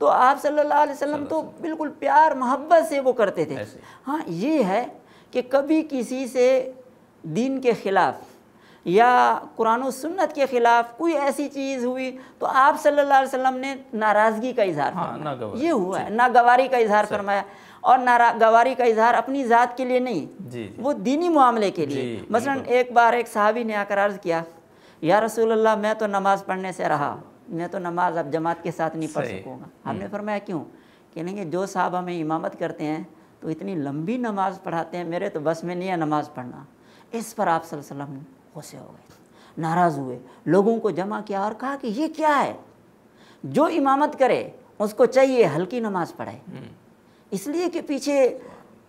تو آپ صلی اللہ علیہ وسلم تو بالکل پیار محبت سے وہ کرتے تھے ہاں یہ ہے کہ کبھی کسی سے دین کے خلاف یا قرآن و سنت کے خلاف کوئی ایسی چیز ہوئی تو آپ صلی اللہ علیہ وسلم نے ناراضگی کا اظہار ہاں، فرمایا یہ ہوا ہے جی۔ ناگواری کا اظہار فرمایا اور ناگواری کا اظہار اپنی ذات کے لیے نہیں جی، جی۔ وہ دینی معاملے کے لیے مثلا ایک بار ایک صحابی نے آ کر عرض کیا یا رسول اللہ میں تو نماز پڑھنے سے رہا میں تو نماز اب جماعت کے ساتھ نہیں پڑھ سکوں گا ہم نے فرمایا کیوں کہ جو صاحب ہمیں امامت کرتے ہیں تو اتنی لمبی نماز پڑھاتے ہیں میرے تو بس میں نہیں ہے نماز پڑھنا اس پر آپ صلی اللہ علیہ وسلم غصے ہو گئے ناراض ہوئے لوگوں کو جمع کیا اور کہا کہ یہ کیا ہے جو امامت کرے اس کو چاہیے ہلکی نماز پڑھائے اس لیے کہ پیچھے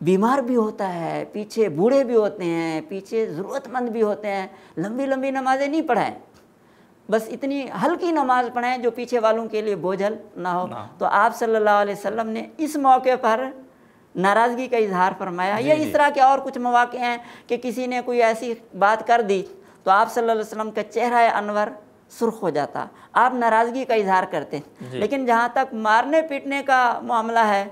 بیمار بھی ہوتا ہے پیچھے بوڑھے بھی ہوتے ہیں پیچھے ضرورت مند بھی ہوتے ہیں لمبی لمبی نمازیں نہیں پڑھائیں بس اتنی ہلکی نماز پڑھیں جو پیچھے والوں کے لیے بوجھل نہ ہو تو آپ صلی اللہ علیہ وسلم نے اس موقع پر ناراضگی کا اظہار فرمایا یہ جی، اس جی۔ طرح کے اور کچھ مواقع ہیں کہ کسی نے کوئی ایسی بات کر دی تو آپ صلی اللہ علیہ وسلم کا چہرہ انور سرخ ہو جاتا آپ ناراضگی کا اظہار کرتے جی۔ لیکن جہاں تک مارنے پیٹنے کا معاملہ ہے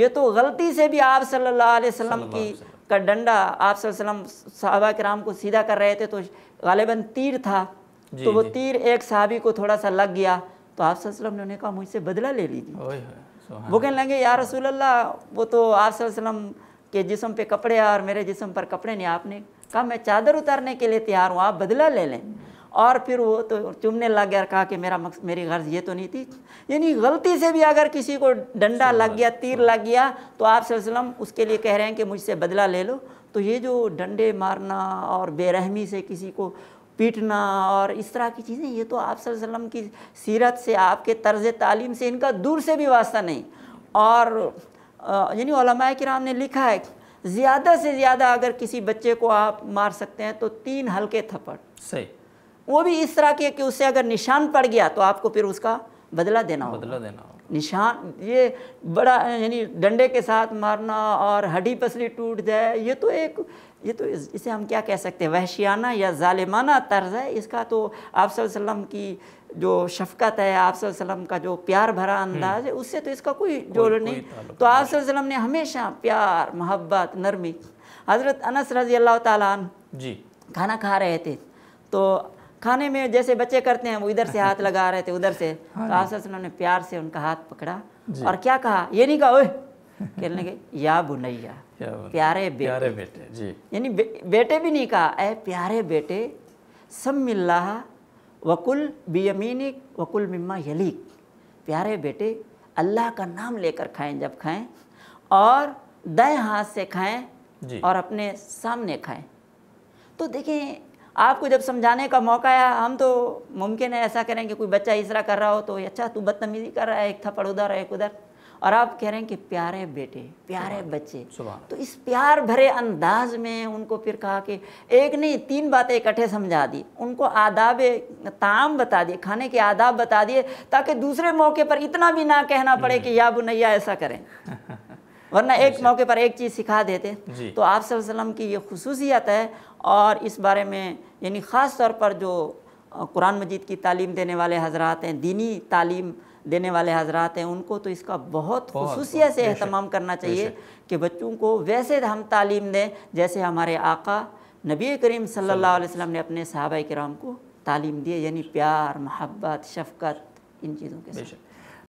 یہ تو غلطی سے بھی آپ صلی اللہ علیہ وسلم کی کا ڈنڈا آپ صلی اللہ علیہ وسلم صحابہ کرام کو سیدھا کر رہے تھے تو غالباً تیر تھا جی، تو وہ جی۔ تیر ایک صحابی کو تھوڑا سا لگ گیا تو آپ صلی اللہ علیہ وسلم نے انہیں کہا مجھ سے بدلہ لے لیجیے وہ کہنے لگے یا رسول اللہ وہ تو آپ صلی اللہ علیہ وسلم کے جسم پہ کپڑے اور میرے جسم پر کپڑے نہیں آپ نے کہا میں چادر اترنے کے لیے تیار ہوں آپ بدلہ لے لیں اور پھر وہ تو چمنے لگ گیا اور کہا کہ میرا مقصد میری غرض یہ تو نہیں تھی یعنی غلطی سے بھی اگر کسی کو ڈنڈا لگ گیا تیر لگ گیا تو آپ صلی اللہ علیہ وسلم اس کے لیے کہہ رہے ہیں کہ مجھ سے بدلہ لے لو تو یہ جو ڈنڈے مارنا اور بے رحمی سے کسی کو پیٹنا اور اس طرح کی چیزیں یہ تو آپ صلی اللہ علیہ وسلم کی سیرت سے آپ کے طرز تعلیم سے ان کا دور سے بھی واسطہ نہیں اور یعنی علماء کرام نے لکھا ہے زیادہ سے زیادہ اگر کسی بچے کو آپ مار سکتے ہیں تو تین ہلکے تھپڑ صحیح وہ بھی اس طرح کی کہ اس سے اگر نشان پڑ گیا تو آپ کو پھر اس کا بدلہ دینا بدلہ دینا نشان یہ بڑا یعنی ڈنڈے کے ساتھ مارنا اور ہڈی پسلی ٹوٹ جائے یہ تو ایک یہ تو اسے ہم کیا کہہ سکتے ہیں وحشیانہ یا ظالمانہ طرز ہے اس کا تو آپ صلی اللہ علیہ وسلم کی جو شفقت ہے آپ صلی اللہ علیہ وسلم کا جو پیار بھرا انداز ہے اس سے تو اس کا کوئی جوڑ نہیں تو آپ صلی اللہ علیہ وسلم نے ہمیشہ پیار محبت نرمی حضرت انس رضی اللہ تعالیٰ عنہ جی کھانا کھا رہے تھے تو کھانے میں جیسے بچے کرتے ہیں وہ ادھر سے ہاتھ لگا رہے تھے ادھر سے ہاں تو علیہ جی۔ وسلم نے پیار سے ان کا ہاتھ پکڑا جی۔ اور کیا کہا یہ نہیں کہا کہ یا بنیا پیارے بیٹے جی یعنی بیٹے بھی نہیں کہا اے پیارے بیٹے سم اللہ وکل بیمینک وکل مما یلیک پیارے بیٹے اللہ کا نام لے کر کھائیں جب کھائیں اور دائیں ہاتھ سے کھائیں جی۔ اور اپنے سامنے کھائیں تو دیکھیں آپ کو جب سمجھانے کا موقع آیا ہم تو ممکن ہے ایسا کریں کہ کوئی بچہ اسرا کر رہا ہو تو اچھا تو بدتمیزی کر رہا ہے ایک تھا ادھر ایک ادھر اور آپ کہہ رہے ہیں کہ پیارے بیٹے پیارے بچے تو اس پیار بھرے انداز میں ان کو پھر کہا کہ ایک نہیں تین باتیں اکٹھے سمجھا دی ان کو آداب تعام بتا دیے کھانے کے آداب بتا دیے تاکہ دوسرے موقع پر اتنا بھی نہ کہنا پڑے کہ یا بنیا ایسا کریں ورنہ ایک اچھا۔ موقع پر ایک چیز سکھا دیتے جی۔ تو آپ صلی اللہ علیہ وسلم کی یہ خصوصیت ہے اور اس بارے میں یعنی خاص طور پر جو قرآن مجید کی تعلیم دینے والے حضرات ہیں دینی تعلیم دینے والے حضرات ہیں ان کو تو اس کا بہت خصوصیت سے اہتمام کرنا چاہیے کہ بچوں کو ویسے ہم تعلیم دیں جیسے ہمارے آقا نبی کریم صلی اللہ علیہ وسلم نے اپنے صحابہ کرام کو تعلیم دیے یعنی پیار محبت شفقت ان چیزوں کے ساتھ